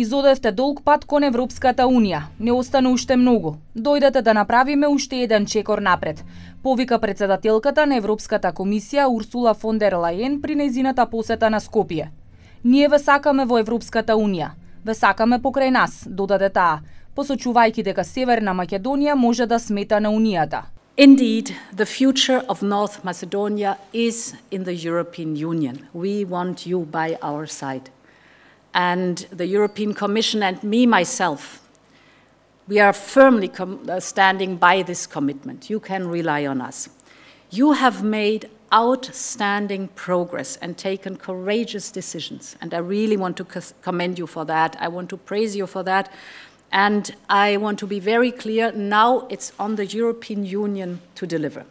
Изодевте долг пат кон Европската Унија. Не остана уште многу. Дојдете да направиме уште еден чекор напред. Повика председателката на Европската комисија Урсула фон дер Лајен при нејзината посета на Скопје. Ние ве сакаме во Европската Унија. Ве сакаме покрај нас, додаде таа, посочувајќи дека Северна Македонија може да смета на Унијата. Indeed, the future of North Macedonia is in the European Union. We want you by our side. and the European Commission and me myself, we are firmly uh, standing by this commitment. You can rely on us. You have made outstanding progress and taken courageous decisions. And I really want to commend you for that. I want to praise you for that. And I want to be very clear now it's on the European Union to deliver.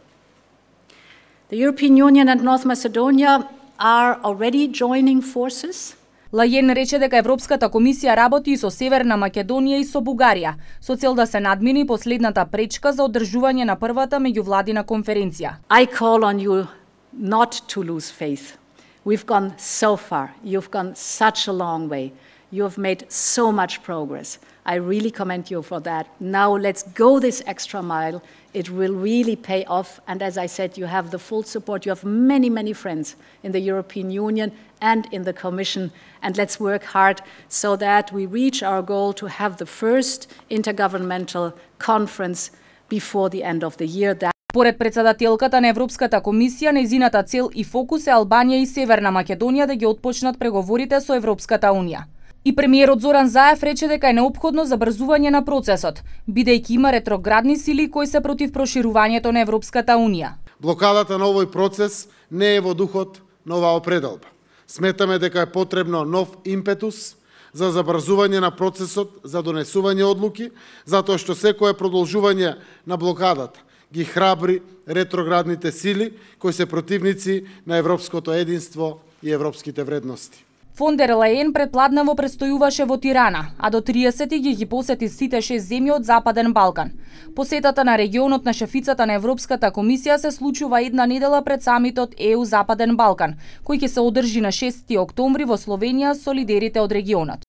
The European Union and North Macedonia are already joining forces. Лајен рече дека Европската комисија работи и со Северна Македонија и со Бугарија, со цел да се надмини последната пречка за одржување на првата меѓувладина конференција. I call on you not to lose faith. We've gone so far. You've gone such a long way. You have made so much progress. I really commend you for that. Now let's go this extra mile. It will really pay off. And as I said, you have the full support. You have many, many friends in the European Union and in the Commission. And let's work hard so that we reach our goal to have the first intergovernmental conference before the end of the year. That Според председателката на Европската комисија, нејзината цел и фокус е Албанија и Северна Македонија да ги отпочнат преговорите со Европската унија. И премиерот Зоран Заев рече дека е необходно забрзување на процесот, бидејќи има ретроградни сили кои се против проширувањето на Европската Унија. Блокадата на овој процес не е во духот на оваа определба. Сметаме дека е потребно нов импетус за забрзување на процесот за донесување одлуки, затоа што секое продолжување на блокадата ги храбри ретроградните сили кои се противници на европското единство и европските вредности. Фондер Лаен во престојуваше во Тирана, а до 30 ги ги посети сите шест земји од Западен Балкан. Посетата на регионот на шефицата на Европската комисија се случува една недела пред самитот ЕУ Западен Балкан, кој ќе се одржи на 6 октомври во Словенија со лидерите од регионот.